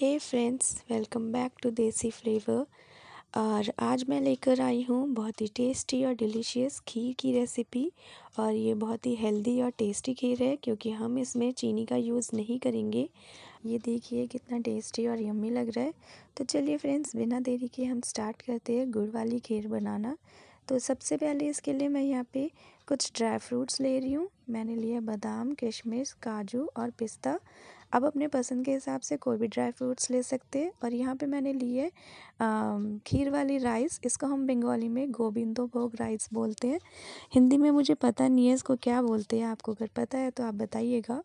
hey friends welcome back to Desi flavour और आज मैं लेकर आई हूँ बहुत ही टेस्टी और डिलीशियस खीर की रेसिपी और ये बहुत ही हेल्दी और टेस्टी खीर है क्योंकि हम इसमें चीनी का यूज़ नहीं करेंगे ये देखिए कितना टेस्टी और यम्मी लग रहा है तो चलिए फ्रेंड्स बिना देरी के हम स्टार्ट करते हैं गुड़ वाली खीर बनाना तो सबसे पहले इसके लिए मैं यहाँ पर कुछ ड्राई फ्रूट्स ले रही हूँ मैंने लिया बादाम किशमिश काजू और पिस्ता आप अपने पसंद के हिसाब से कोई भी ड्राई फ्रूट्स ले सकते हैं और यहाँ पे मैंने ली है खीर वाली राइस इसको हम बंगाली में गोविंदो भोग राइस बोलते हैं हिंदी में मुझे पता नहीं है इसको क्या बोलते हैं आपको अगर पता है तो आप बताइएगा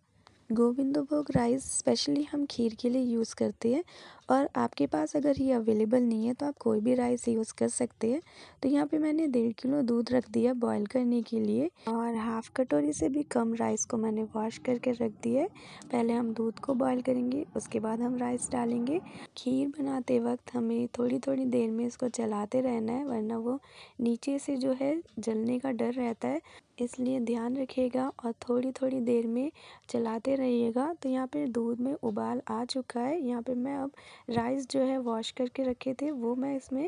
गोविंदो भोग राइस स्पेशली हम खीर के लिए यूज़ करते हैं और आपके पास अगर ये अवेलेबल नहीं है तो आप कोई भी राइस यूज़ कर सकते हैं तो यहाँ पे मैंने डेढ़ किलो दूध रख दिया बॉईल करने के लिए और हाफ कटोरी से भी कम राइस को मैंने वॉश करके रख दिया है पहले हम दूध को बॉईल करेंगे उसके बाद हम राइस डालेंगे खीर बनाते वक्त हमें थोड़ी थोड़ी देर में इसको चलाते रहना है वरना वो नीचे से जो है जलने का डर रहता है इसलिए ध्यान रखिएगा और थोड़ी थोड़ी देर में चलाते रहिएगा तो यहाँ पे दूध में उबाल आ चुका है यहाँ पे मैं अब राइस जो है वॉश करके रखे थे वो मैं इसमें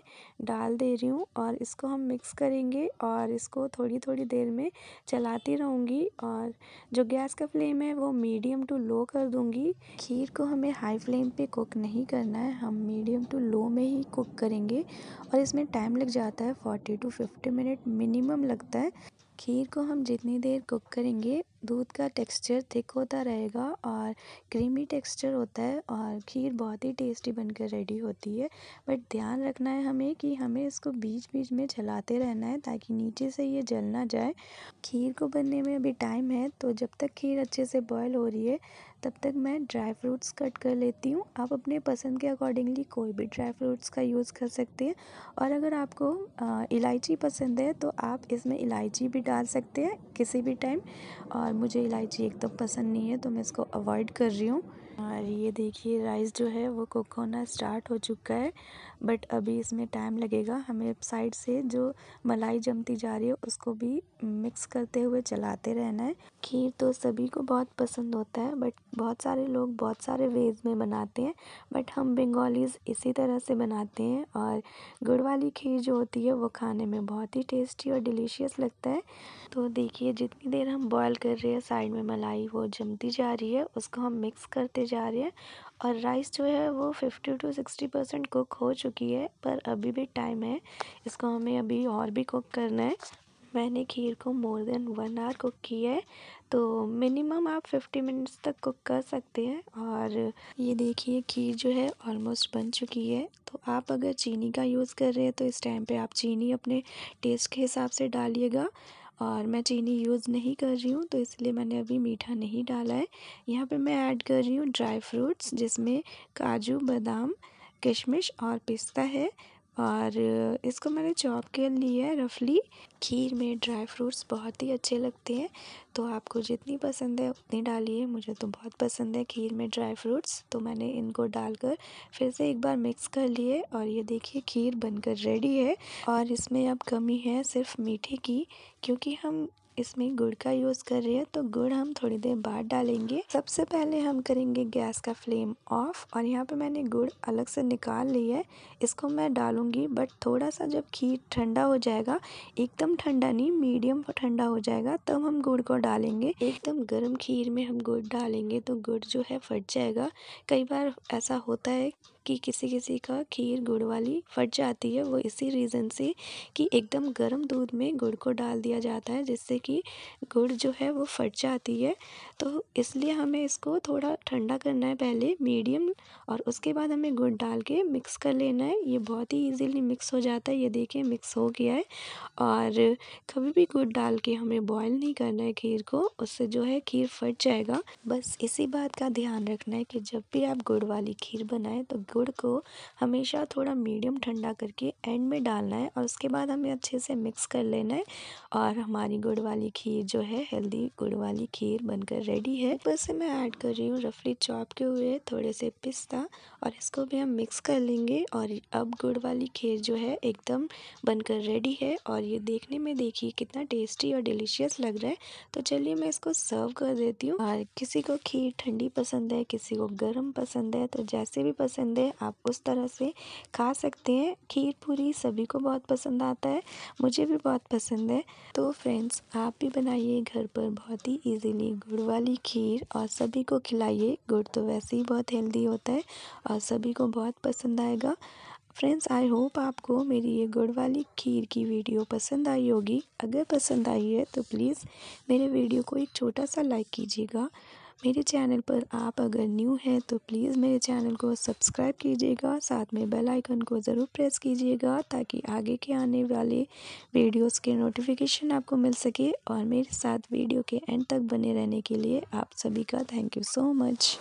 डाल दे रही हूँ और इसको हम मिक्स करेंगे और इसको थोड़ी थोड़ी देर में चलाती रहूँगी और जो गैस का फ्लेम है वो मीडियम टू लो कर दूँगी खीर को हमें हाई फ्लेम पे कुक नहीं करना है हम मीडियम टू लो में ही कुक करेंगे और इसमें टाइम लग जाता है forty to fifty minute minimum लगता है खीर को हम जितनी देर कुक करेंगे दूध का टेक्सचर थिक होता रहेगा और क्रीमी टेक्सचर होता है और खीर बहुत ही टेस्टी बनकर रेडी होती है बट ध्यान रखना है हमें कि हमें इसको बीच बीच में चलाते रहना है ताकि नीचे से ये जल ना जाए खीर को बनने में अभी टाइम है तो जब तक खीर अच्छे से बॉयल हो रही है तब तक मैं ड्राई फ्रूट्स कट कर लेती हूँ आप अपने पसंद के अकॉर्डिंगली कोई भी ड्राई फ्रूट्स का यूज़ कर सकते हैं और अगर आपको इलायची पसंद है तो आप इसमें इलायची भी डाल सकते हैं किसी भी टाइम और मुझे इलायची एक तो पसंद नहीं है तो मैं इसको अवॉइड कर रही हूँ और ये देखिए राइस जो है वो कुक होना स्टार्ट हो चुका है बट अभी इसमें टाइम लगेगा हमें साइड से जो मलाई जमती जा रही है उसको भी मिक्स करते हुए चलाते रहना है खीर तो सभी को बहुत पसंद होता है बट बहुत सारे लोग बहुत सारे वेज में बनाते हैं बट हम बंगालीज इसी तरह से बनाते हैं और गुड़ वाली खीर जो होती है वो खाने में बहुत ही टेस्टी और डिलीशियस लगता है तो देखिए जितनी देर हम बॉयल कर रहे हैं साइड में मलाई वो जमती जा रही है उसको हम मिक्स करते जा रहे हैं और राइस जो है वो fifty to sixty percent cook हो चुकी है पर अभी भी टाइम है इसको हमें अभी और भी कुक करना है मैंने खीर को more than one hour cook किया है तो मिनिमम आप फिफ्टी मिनट्स तक कुक कर सकते हैं और ये देखिए खीर जो है ऑलमोस्ट बन चुकी है तो आप अगर चीनी का यूज़ कर रहे हैं तो इस टाइम पे आप चीनी अपने टेस्ट के हिसाब से डालिएगा और मैं चीनी यूज़ नहीं कर रही हूँ तो इसलिए मैंने अभी मीठा नहीं डाला है यहाँ पे मैं ऐड कर रही हूँ ड्राई फ्रूट्स जिसमें काजू बादाम किशमिश और पिस्ता है और इसको मैंने चॉप के लिए रफली खीर में ड्राई फ्रूट्स बहुत ही अच्छे लगते हैं तो आपको जितनी पसंद है उतनी डालिए मुझे तो बहुत पसंद है खीर में ड्राई फ्रूट्स तो मैंने इनको डालकर फिर से एक बार मिक्स कर लिए और ये देखिए खीर बनकर रेडी है और इसमें अब कमी है सिर्फ मीठे की क्योंकि हम इसमें गुड़ का यूज कर रहे हैं तो गुड़ हम थोड़ी देर बाद डालेंगे सबसे पहले हम करेंगे गैस का फ्लेम ऑफ और यहाँ पे मैंने गुड़ अलग से निकाल लिया है इसको मैं डालूंगी बट थोड़ा सा जब खीर ठंडा हो जाएगा एकदम ठंडा नहीं मीडियम ठंडा हो जाएगा तब तो हम गुड़ को डालेंगे एकदम गर्म खीर में हम गुड़ डालेंगे तो गुड़ जो है फट जाएगा कई बार ऐसा होता है कि किसी किसी का खीर गुड़ वाली फट जाती है वो इसी रीज़न से कि एकदम गर्म दूध में गुड़ को डाल दिया जाता है जिससे कि गुड़ जो है वो फट जाती है तो इसलिए हमें इसको थोड़ा ठंडा करना है पहले मीडियम और उसके बाद हमें गुड़ डाल के मिक्स कर लेना है ये बहुत ही ईजिली मिक्स हो जाता है ये देखिए मिक्स हो गया है और कभी भी गुड़ डाल के हमें बॉयल नहीं करना है खीर को उससे जो है खीर फट जाएगा बस इसी बात का ध्यान रखना है कि जब भी आप गुड़ वाली खीर बनाएं तो गुड़ को हमेशा थोड़ा मीडियम ठंडा करके एंड में डालना है और उसके बाद हमें अच्छे से मिक्स कर लेना है और हमारी गुड़ वाली खीर जो है हेल्दी गुड़ वाली खीर बनकर रेडी है ऊपर से मैं ऐड कर रही हूँ रफली चॉप के हुए थोड़े से पिस्ता और इसको भी हम मिक्स कर लेंगे और अब गुड़ वाली खीर जो है एकदम बनकर रेडी है और ये देखने में देखिए कितना टेस्टी और डिलीशियस लग रहा है तो चलिए मैं इसको सर्व कर देती हूँ और किसी को खीर ठंडी पसंद है किसी को गर्म पसंद है तो जैसे भी पसंद है है आप उस तरह से खा सकते हैं खीर पूरी सभी को बहुत पसंद आता है मुझे भी बहुत पसंद है तो फ्रेंड्स आप भी बनाइए घर पर बहुत ही इजीली गुड़ वाली खीर और सभी को खिलाइए गुड़ तो वैसे ही बहुत हेल्दी होता है और सभी को बहुत पसंद आएगा फ्रेंड्स आई होप आपको मेरी ये गुड़ वाली खीर की वीडियो पसंद आई होगी अगर पसंद आई है तो प्लीज़ मेरे वीडियो को एक छोटा सा लाइक कीजिएगा मेरे चैनल पर आप अगर न्यू हैं तो प्लीज़ मेरे चैनल को सब्सक्राइब कीजिएगा साथ में बेल आइकन को ज़रूर प्रेस कीजिएगा ताकि आगे के आने वाले वीडियोस के नोटिफिकेशन आपको मिल सके और मेरे साथ वीडियो के एंड तक बने रहने के लिए आप सभी का थैंक यू सो मच